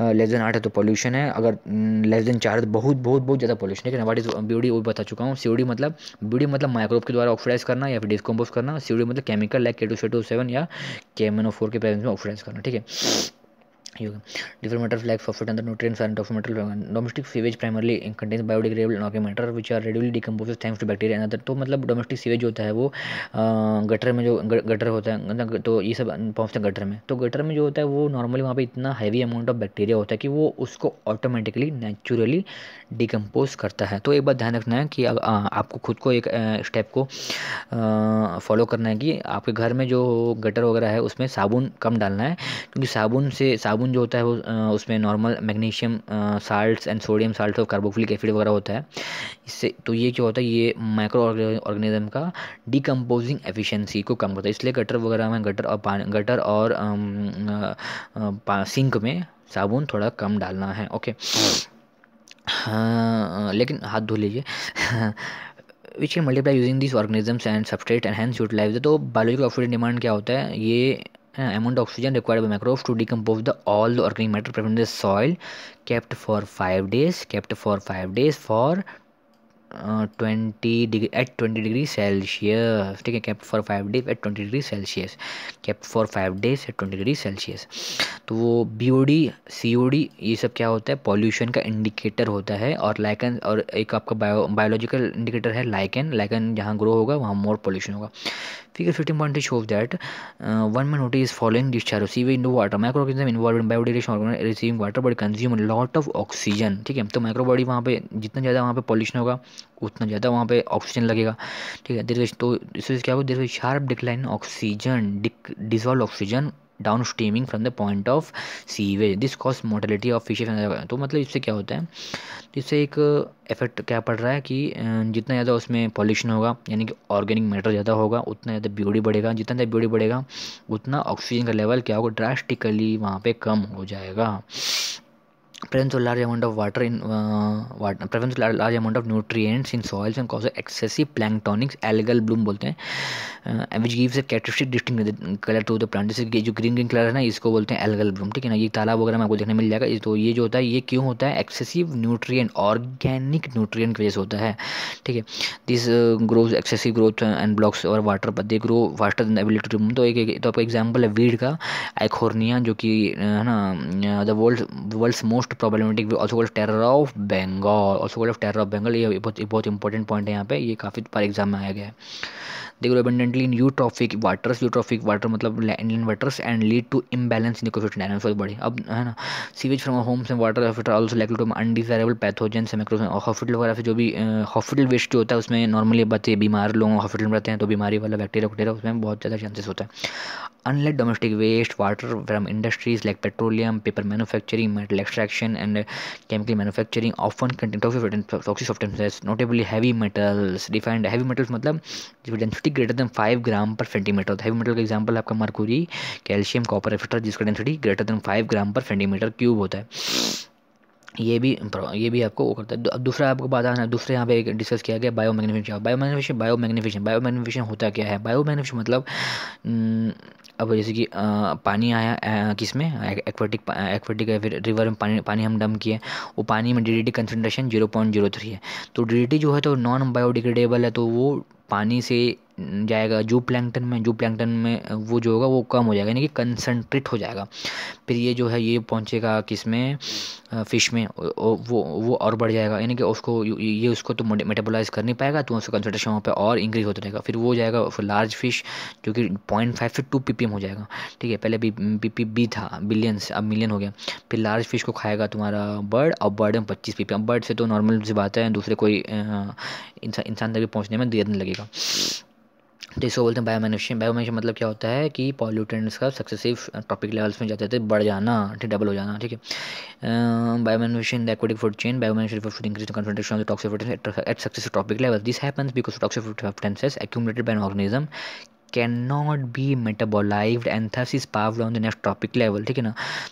लेस uh, देन आठ है तो पोल्यूशन है अगर लेस mm, देन चार है तो बहुत बहुत बहुत ज़्यादा पोल्यूशन है लेकिन इज़ बी uh, वो बता चुका हूँ सी मतलब बी मतलब माइक्रोब के द्वारा ऑक्सीडाइज करना या फिर डिस्कम्पोज करना सी मतलब chemical like K two seven या केमेनो के प्रेजेंस में ऑक्सीडाइज करना ठीक है different matter like phosphate and the nutrients and of metal domestic biodegradable primarily matter which are matter decompose thanks to bacteria अंदर तो मतलब डोमेस्टिक सीवेज होता है वो गटर में जो गटर होता है मतलब तो ये सब पहुँचते हैं गटर में तो गटर में जो होता है वो नॉर्मली वहाँ पर इतना हैवी अमाउंट ऑफ बैक्टीरिया होता है कि वो उसको ऑटोमेटिकली नेचुरली डिकम्पोज करता है तो एक बात ध्यान रखना है कि आपको खुद को एक स्टेप को फॉलो करना है कि आपके घर में जो गटर वगैरह है उसमें साबुन कम डालना है क्योंकि साबुन से साबुन साबुन जो होता है वो उसमें normal magnesium salts and sodium salt और कार्बोक्लिक एसिड वगैरह होता है इससे तो ये क्या होता है ये माइक्रो ऑर्गेनिज्म का डिकम्पोजिंग एफिशिएंसी को कम करता है इसलिए गटर वगैरह में गटर और पानी गटर और सिंक में साबुन थोड़ा कम डालना है ओके हाँ लेकिन हाथ धो लीजिए which can multiply using this organisms and substrate and hence utilise तो बायोलॉजिकल ऑक्सीजन डिमांड क्या होता है ये amount of oxygen required by microbes to decompose the all the organic matter present in the soil kept for 5 days kept for 5 days for twenty degree at twenty degree Celsius ठीक है kept for five days at twenty degree Celsius kept for five days at twenty degree Celsius तो वो B O D C O D ये सब क्या होता है pollution का इंडिकेटर होता है और लाइकन और एक आपका बायो बायोलॉजिकल इंडिकेटर है लाइकन लाइकन जहाँ ग्रो होगा वहाँ मोर पॉल्यूशन होगा Figure 15.3 shows that uh, one man is following discharge of into water. Microorganism involved in biodegradation organ receiving water but consume a lot of oxygen. ठीक है तो microbody वहाँ पे जितना ज़्यादा वहाँ पे पॉल्यूशन होगा उतना ज़्यादा वहाँ पे ऑक्सीजन लगेगा ठीक है देर तो इससे क्या होगा देर शार्प डिक्लाइन ऑक्सीजन डिक dissolve oxygen down streaming from the point of sewage this cause mortality of fishes तो मतलब इससे क्या होता है इससे एक इफेक्ट uh, क्या पड़ रहा है कि uh, जितना ज़्यादा उसमें पॉल्यूशन होगा यानी कि ऑर्गेनिक मैटर ज़्यादा होगा उतना ज़्यादा ब्यूटी बढ़ेगा जितना ज़्यादा ब्यूटी बढ़ेगा उतना ऑक्सीजन का लेवल क्या होगा ड्रास्टिकली वहाँ पर कम हो जाएगा presence of large amount of water in uh, water, presence of large amount of nutrients in soils and causes excessive planktonics algal bloom बोलते हैं uh, which gives a characteristic distinct color to the plant जैसे जो green green color है ना इसको बोलते हैं algal bloom ठीक है ना ये तालाब वगैरह में आपको देखने मिल जाएगा तो ये जो होता है ये क्यों होता है excessive nutrient organic nutrient की वजह से होता है ठीक है this growth excessive growth and blocks और water but they grow faster than ability to तो एक तो आपका एग्जाम्पल है वीड का आइकोर्निया जो कि है ना the world world's most most problematic weed also called terror of Bengal also called of terror of Bengal ये बहुत बहुत इंपॉर्टेंट पॉइंट है यहाँ पे ये काफ़ी बार एग्जाम में आया गया है देखो grow abundantly eutrophic waters eutrophic water मतलब Indian waters and lead to imbalance imbalance निकोसिएशन एनर्स बॉडी अब है ना sewage from homes and water of also like to undesirable pathogen सेमेक्रोजन और हॉस्पिटल वगैरह से जो भी हॉस्पिटल वेस्ट होता है उसमें नॉर्मली बच्चे बीमार लोग हॉस्पिटल में रहते हैं तो बीमारी वाला बैक्टीरिया वगैरह उसमें बहुत ज़्यादा चांसेस होता है unlike domestic waste water from industries like petroleum paper manufacturing metal extraction and chemical manufacturing often contain toxic substances notably heavy metals refined heavy metals मतलब density greater than five gram per centimetre होता है heavy metal का example आपका mercury calcium copper etcetera जिसका density greater than five gram per centimetre cube होता है ये भी ये भी आपको वो करता है अब दूसरा आपको बात है दूसरे यहाँ पे एक डिस्कस किया गया bio magnification bio magnification bio magnification bio magnification होता क्या है बायो मैग्निफिकेशन मतलब हम्म, अब जैसे कि पानी आया किस में एक्वेटिक एक्वेटिक रिवर में पानी पानी हम डम किए वो पानी में D D concentration zero point zero three है तो डी जो है तो नॉन बायोडिग्रेडेबल है तो वो पानी से जाएगा जू प्लैंकटन में जू प्लैंकटन में वो जो होगा वो कम हो जाएगा यानी कि कंसनट्रेट हो जाएगा फिर ये जो है ये पहुँचेगा किस में फ़िश में वो वो और बढ़ जाएगा यानी कि उसको ये उसको तो मेटाबोलाइज कर नहीं पाएगा तो उसका कंसनट्रेशन वहाँ पर और इंक्रीज होता रहेगा फिर वो जाएगा फिर लार्ज फिश जो कि पॉइंट फाइव से टू पी हो जाएगा ठीक है पहले पी पी बी था बिलियंस अब मिलियन हो गया फिर लार्ज फिश को खाएगा तुम्हारा बर्ड और बर्ड में पच्चीस पी बर्ड से तो नॉर्मल से बात है दूसरे कोई इंसान इंसान तक भी पहुँचने में देर नहीं लगेगा तो इसको बोलते हैं बायोमेनेशन बायोमेनेशन मतलब क्या होता है कि पॉल्यूटेंट्स का सक्सेसिव टॉपिक लेवल्स में जाते थे बढ़ जाना ठीक डबल हो जाना ठीक है biomagnification the aquatic food chain biomagnification food increase concentration of the toxic at successive trophic level this happens because toxic substances accumulated by an organism can not be and thus is power on the next trophic level ठीक है ना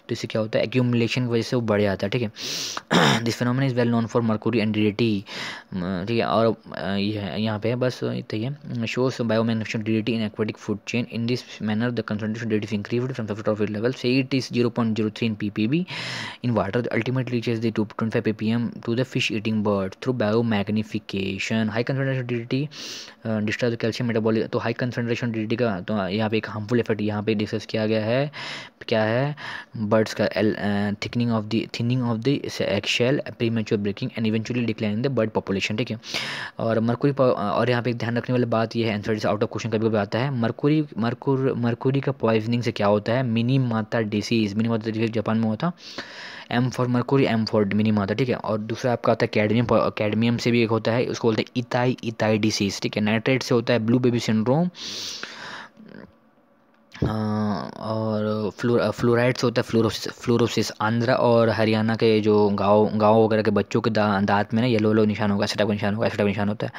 तो इससे क्या होता है accumulation की वजह से वो बढ़ जाता है ठीक है this phenomenon is well known for mercury and DDT ठीक है और यहाँ पे बस इतना ही है shows biomagnification DDT in aquatic food chain in this manner the concentration DDT increase from सब्सट्रॉफिक लेवल से it is zero point zero three in P P B in water ultimately it is the twenty five P P M to the fish eating bird through bio biomagnification high concentration DDT disturb calcium metabolic तो high concentration personality का तो यहाँ पे एक harmful effect यहाँ पे discuss किया गया है क्या है बर्ड्स का thickening of the thinning of the eggshell premature breaking and eventually declining the bird population ठीक है और मरकुरी और यहाँ पे एक ध्यान रखने वाली बात यह है आंसर जैसे आउट ऑफ क्वेश्चन कभी कभी आता है मरकुरी मरकुर मरकुरी का पॉइजनिंग से क्या होता है Minamata disease Minamata disease Japan में होता है M for mercury M for minimum माता है ठीक है और दूसरा आपका होता है कैडमियम कैडमियम से भी एक होता है उसको बोलते हैं इताई इताई डिसीज ठीक है नाइट्रेट से होता है ब्लू बेबी सिंड्रोम फ्लोर फ्लोराइड्स होता है फ्लोरोसिस फ्लोरोसिस आंध्र और हरियाणा के जो गाँव गाँव वगैरह के बच्चों के दा, दांत में ना येलो येलो निशान होगा ऐसा निशान होगा ऐसा निशान होता है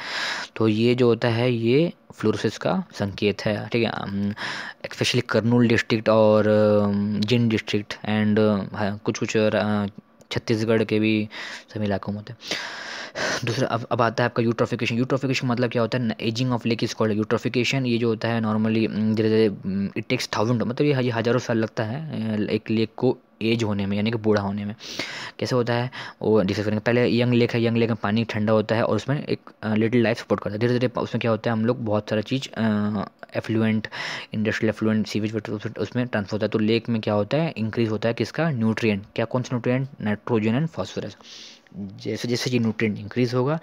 तो ये जो होता है ये फ्लोरोसिस का संकेत है ठीक है स्पेशली करनूल डिस्ट्रिक्ट और जिन डिस्ट्रिक्ट एंड कुछ कुछ छत्तीसगढ़ के भी सभी इलाकों में होते हैं दूसरा अब अब आता है आपका यूट्रोफिकेशन यूट्रोफिकेशन मतलब क्या होता है ageing of lake is called eutrophication ये जो होता है नॉर्मली धीरे धीरे इट टेक्स थाउजेंड मतलब ये, हज़ारों साल लगता है एक लेक को एज होने में यानी कि बूढ़ा होने में कैसे होता है वो डिस्कस करेंगे पहले यंग लेक है यंग लेक में पानी ठंडा होता है और उसमें एक लिटिल लाइफ सपोर्ट करता है धीरे धीरे उसमें क्या होता है हम लोग बहुत सारा चीज़ एफ्लुएंट इंडस्ट्रियल एफ्लुएंट सीवेज उसमें ट्रांसफर होता है तो लेक में क्या होता है इंक्रीज होता है किसका न्यूट्रिय क्या कौन सा न्यूट्रिय नाइट्रोजन एंड फॉस्फोरस जैसे जैसे ये न्यूट्रिएंट इंक्रीज होगा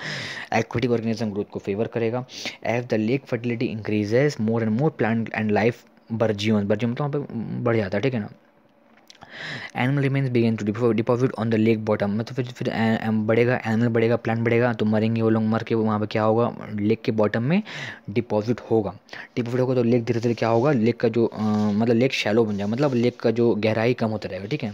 एक्वेटिक ऑर्गेनिज्म ग्रोथ को फेवर करेगा if the lake fertility increases more and more plant and life बर्जीवन बर्जीवन तो वहाँ पर बढ़ जाता है ठीक है ना animal remains begin to deposit on the lake bottom मतलब फिर फिर बढ़ेगा एनिमल बढ़ेगा प्लांट बढ़ेगा तो मरेंगे वो लोग मर के वहाँ पर क्या होगा लेक के बॉटम में डिपॉजिट होगा डिपॉजिट होगा तो लेक धीरे धीरे क्या होगा लेक का जो आ, मतलब लेक शैलो बन जाएगा मतलब लेक का जो गहराई कम होता रहेगा ठीक है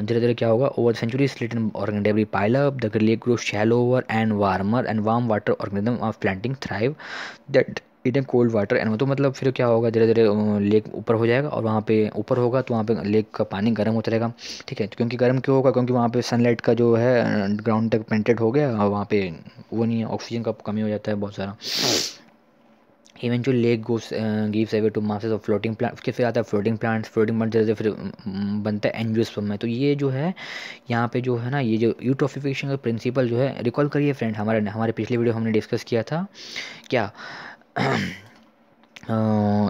धीरे धीरे क्या होगा over century silt in organic debris pile up the lake grow shallower and warmer and warm water organism of planting thrive that it an cold water and तो मतलब फिर क्या होगा धीरे धीरे लेक ऊपर हो जाएगा और वहाँ पे ऊपर होगा तो वहाँ पे लेक का पानी गर्म होता रहेगा ठीक है तो क्योंकि गर्म क्यों होगा क्योंकि वहाँ पे सनलाइट का जो है ग्राउंड तक पेंटेड हो गया और वहाँ पे वो नहीं है ऑक्सीजन का कमी हो जाता है बहुत सारा जो lake goes gives away to masses of floating plant उसके फिर आता है फ्लोटिंग प्लांट्स फ्लोटिंग प्लांट जैसे फिर mm, बनता है एनजियोस्पर्म में तो ये जो है यहाँ पे जो है ना ये जो यूट्रोफिकेशन का प्रिंसिपल जो है रिकॉल करिए फ्रेंड हमारे हमारे पिछले वीडियो हमने डिस्कस किया था क्या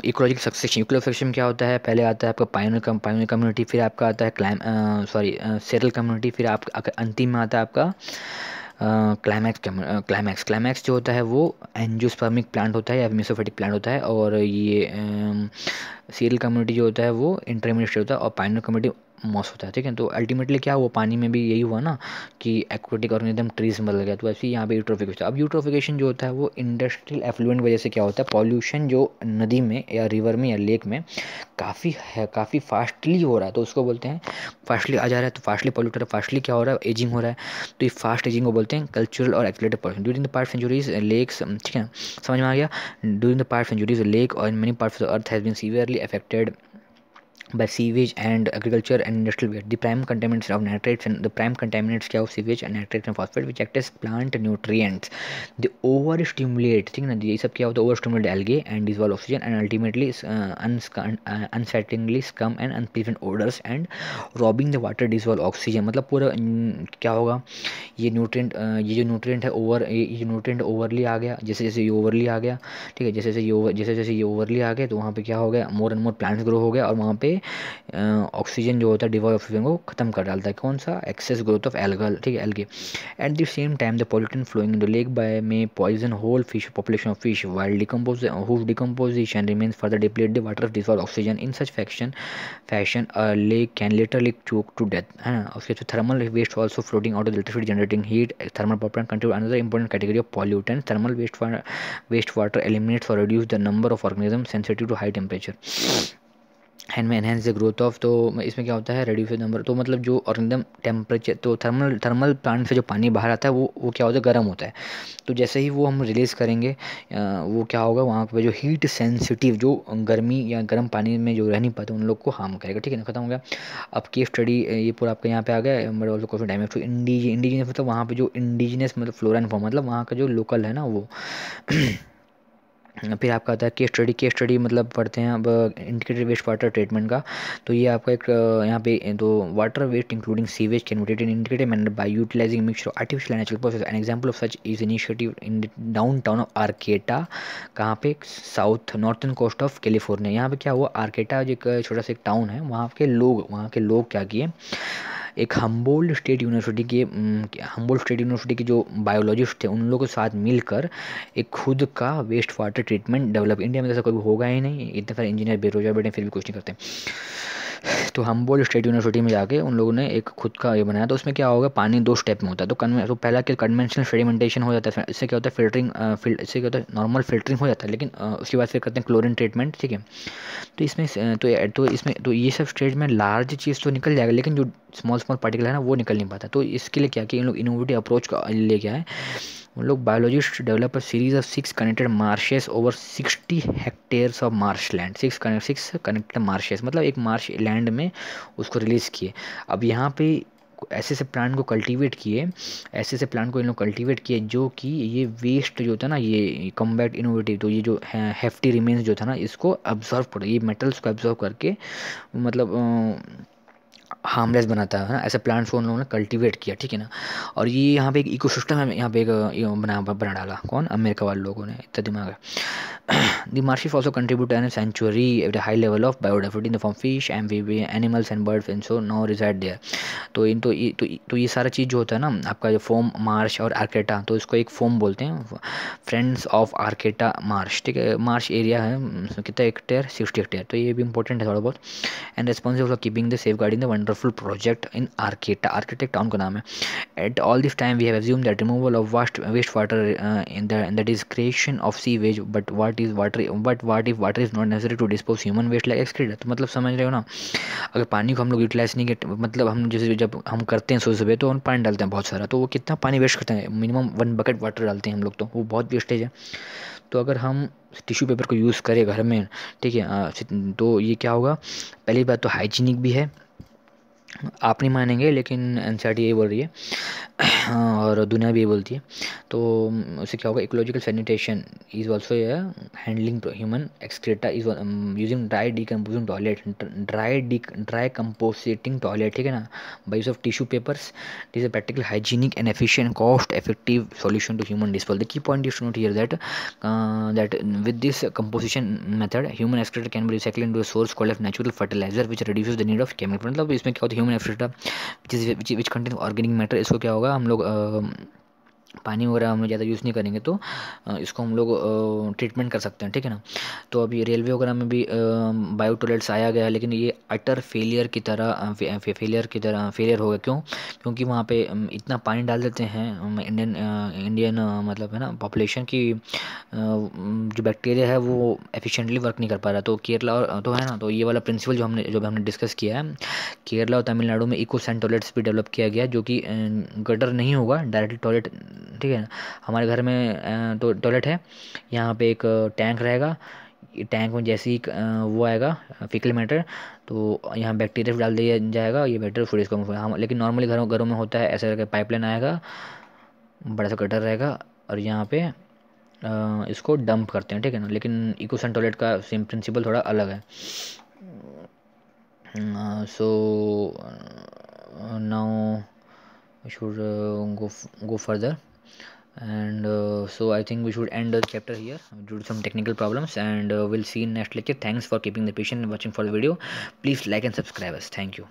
इकोलॉजिकल सक्सेशन इकोलॉजिकल क्या होता है पहले आता है आपका पायोनियर कम कम्युनिटी फिर आपका आता है क्लाइम सॉरी सेटल कम्युनिटी फिर आप अंतिम में आता है आपका क्लाइमैक्स क्लाइमैक्स क्लाइमैक्स जो होता है वो एनजियोस्पर्मिक प्लांट होता है या मिसोफेटिक प्लांट होता है और ये सीरियल कम्युनिटी जो होता है वो इंटरमीडिएट होता है और पाइनल कम्युनिटी मॉस होता है ठीक है तो अल्टीमेटली क्या हुआ पानी में भी यही हुआ ना कि एक्वेटिक ऑर्गेनिज्म ट्रीज में बदल गया तो वैसे ही यहाँ पर यूट्रोफिकेशन अब यूट्रोफिकेशन जो होता है वो इंडस्ट्रियल एफ्लुएंट वजह से क्या होता है पॉल्यूशन जो नदी में या रिवर में या लेक में काफ़ी है काफ़ी फास्टली हो रहा है तो उसको बोलते हैं फास्टली आ जा रहा है तो फास्टली पॉल्यूटर फास्टली क्या हो रहा है एजिंग हो रहा है तो ये फास्ट एजिंग को बोलते हैं कल्चरल और accelerated pollution during the part centuries lakes ठीक है समझ में आ गया during the part centuries lake और many part of the earth has been severely affected by sewage and agriculture and industrial waste. The prime contaminants of nitrates and the prime contaminants of sewage and nitrates and phosphate which act as plant nutrients. They overstimulate, ठीक ना ये सब क्या होता है overstimulate algae and dissolve oxygen and ultimately uh, uh, unsettlingly scum and unpleasant odors and robbing the water dissolve oxygen. मतलब पूरा क्या होगा ये nutrient uh, ये जो nutrient है over ये nutrient overly आ गया जैसे जैसे ये overly आ गया ठीक है जैसे जैसे ये जैसे जैसे ये overly आ गया तो वहाँ पे क्या हो गया more and more plants grow हो गया और वहाँ पे ऑक्सीजन जो होता है डिवॉय ऑक्सीजन को खत्म कर डालता है कौन सा एक्सेस ग्रोथ ऑफ एल्गल ठीक है algae at the same time the pollutant flowing the lake by may poison whole fish population of fish wild decompose whose decomposition remains further deplete the water of dissolved oxygen in such faction fashion lake can later lake choke to death है ना उसके तो thermal waste also floating out of electricity generating heat thermal thermal population another important category of of thermal waste waste water eliminates और reduce the number of organism sensitive to high temperature and may enhance the growth of तो इसमें क्या होता है reduce number तो मतलब जो organism temperature तो थर्मल थर्मल प्लांट से जो पानी बाहर आता है वो वो क्या होता है गर्म होता है तो जैसे ही वो हम रिलीज़ करेंगे वो क्या होगा वहाँ पर जो हीट सेंसिटिव जो गर्मी या गर्म पानी में जो रह नहीं पाते उन लोग को हार्म करेगा ठीक है ना खत्म हो गया अब केस स्टडी ये पूरा आपके यहाँ पे आ गया बट काफ़ी डैमेज टू इंडीजी इंडिजीनियस मतलब वहाँ पर जो इंडिजीनियस मतलब एंड फॉर्म मतलब वहाँ का जो लोकल है ना वो हम्म। फिर आपका आता है केस स्टडी केस स्टडी मतलब पढ़ते हैं अब इंडिकेटेड वेस्ट वाटर ट्रीटमेंट का तो ये आपका एक यहाँ पे तो water waste including sewage can be in manner by utilizing mixer artificial natural process an example of such is initiative in downtown of Arcata कहाँ पे south northern coast of California यहाँ पर क्या हुआ आर्केटा जो एक छोटा सा एक टाउन है वहाँ के लोग वहाँ के लोग क्या किए एक हम्बोल स्टेट यूनिवर्सिटी के हम्बोल स्टेट यूनिवर्सिटी के जो बायोलॉजिस्ट थे उन लोगों के साथ मिलकर एक खुद का waste water treatment develop India में ऐसा कोई होगा ही नहीं इतने सारे इंजीनियर बेरोजगार बैठे फिर भी कुछ नहीं करते तो हम्बोल स्टेट यूनिवर्सिटी में जाके उन लोगों ने एक खुद का ये बनाया तो उसमें क्या होगा पानी दो स्टेप में होता है तो कन्वे तो पहला क्या कन्वेंशनल फेडिमेंटेशन हो जाता है इससे क्या होता है फिल्टरिंग फिल इससे क्या होता है नॉर्मल फिल्टरिंग हो जाता है लेकिन उसके बाद फिर करते हैं क्लोरिन ट्रीटमेंट ठीक है तो इसमें तो तो इसमें तो ये सब स्टेज में लार्ज चीज़ तो निकल जाएगा लेकिन जो स्मॉल स्मॉल पार्टिकल है ना वो निकल नहीं पाता तो इसके लिए क्या कि इन लोग इनोवेटिव अप्रोच का लेके आए उन लोग biologist develop series of six connected marshes over sixty hectares of marsh land six six connected marshes मतलब एक मार्श लैंड में उसको रिलीज़ किए अब यहाँ पे ऐसे ऐसे प्लांट को कल्टीवेट किए ऐसे ऐसे प्लांट को इन लोग कल्टीवेट किए जो कि ये वेस्ट जो था ना ये कम्बैक्ट इनोवेटिव तो ये जो हेफ्टी रिमेन्स जो था ना इसको अब्जॉर्व कर ये मेटल्स को एब्जॉर्व करके मतलब हार्मलेस बनाता है ना ऐसे प्लांट्स को उन लोगों ने कल्टीवेट किया ठीक है ना और ये यहाँ पे एक सिस्टम है यहाँ पे एक बना बना डाला कौन अमेरिका वाले लोगों ने इतना दिमाग है the marshes also contribute an century at high level of biodiversity in the form fish M V animals and birds and so no reside there तो इन तो ये तो, तो ये सारा चीज़ जो होता है ना आपका जो फोम मार्श और आर्केटा तो इसको एक फोम बोलते हैं फ्रेंड्स ऑफ आर्केटा मार्श ठीक है मार्श एरिया है कितना हेक्टेयर सिक्सटी हेक्टेयर तो ये भी इंपॉर्टेंट है थोड़ा बहुत and responsible for keeping the safeguarding the wonder wonderful project in Arcata architect town का नाम है at all this time we have assume that removal of vast waste water in that is creation of sewage but what is water but what if water is not necessary to dispose human waste like excrete तो मतलब समझ रहे हो ना अगर पानी को हम लोग यूटिलाइज नहीं करते मतलब हम जैसे जब हम करते हैं सुबह सुबह तो हम पानी डालते हैं बहुत सारा तो वो कितना पानी वेस्ट करते हैं मिनिमम वन बकेट वाटर डालते हैं हम लोग तो वो बहुत वेस्टेज है तो अगर हम टिश्यू पेपर को यूज़ करें घर में ठीक है तो ये क्या होगा पहली बात तो हाइजीनिक भी है आप नहीं मानेंगे लेकिन एन सी यही बोल रही है और दुनिया भी ये बोलती है तो उससे क्या होगा ecological sanitation is also handling human excreta is using dry decomposing toilet dry de dry composting toilet ठीक है ना by of tissue papers is a practical hygienic and efficient cost effective solution to human dispose the key point you note here that that with this composition method human excreta can be recycle to source call of natural fertilizer which reduce the need of chemical मतलब इसमें क्या होता है human एफ्रेटा जिस which contain organic matter इसको क्या होगा हम लोग पानी वगैरह हम लोग ज़्यादा यूज़ नहीं करेंगे तो इसको हम लोग ट्रीटमेंट कर सकते हैं ठीक है ना तो अभी रेलवे वगैरह में भी बायो टॉयलेट्स आया गया है लेकिन ये अटर फेलियर की तरह फे, फेलियर की तरह फेलियर हो गया क्यों क्योंकि वहाँ पे इतना पानी डाल देते हैं इंडियन इंडियन मतलब है ना पॉपुलेशन की जो बैक्टीरिया है वो एफिशेंटली वर्क नहीं कर पा रहा तो केरला और तो है ना तो ये वाला प्रिंसिपल जो हमने जो हमने डिस्कस किया है केरला और तमिलनाडु में इको सेंट टॉयलेट्स भी डेवलप किया गया जो कि गटर नहीं होगा डायरेक्टली टॉयलेट ठीक है ना हमारे घर में तो टॉयलेट है यहाँ पे एक टैंक रहेगा टैंक में जैसे ही वो आएगा फिकल मैटर तो यहाँ बैक्टीरिया डाल दिया जाएगा ये बैटर फ्रिज का हम लेकिन नॉर्मली घरों घरों में होता है ऐसे करके पाइपलाइन आएगा बड़ा सा गटर रहेगा और यहाँ पे इसको डंप करते हैं ठीक है ना लेकिन इकोसन टॉयलेट का सेम प्रिंसिपल थोड़ा अलग है so now should go go further and uh, so i think we should end the chapter here due to some technical problems and uh, we'll see in next lecture thanks for keeping the patient and watching for the video please like and subscribe us thank you